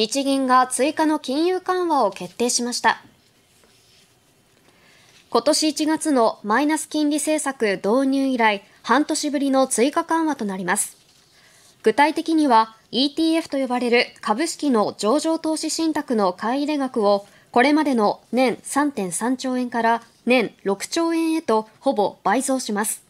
日銀が追加の金融緩和を決定しました。今年1月のマイナス金利政策導入以来、半年ぶりの追加緩和となります。具体的には ETF と呼ばれる株式の上場投資信託の買い入れ額をこれまでの年3.3兆円から年6兆円へとほぼ倍増します。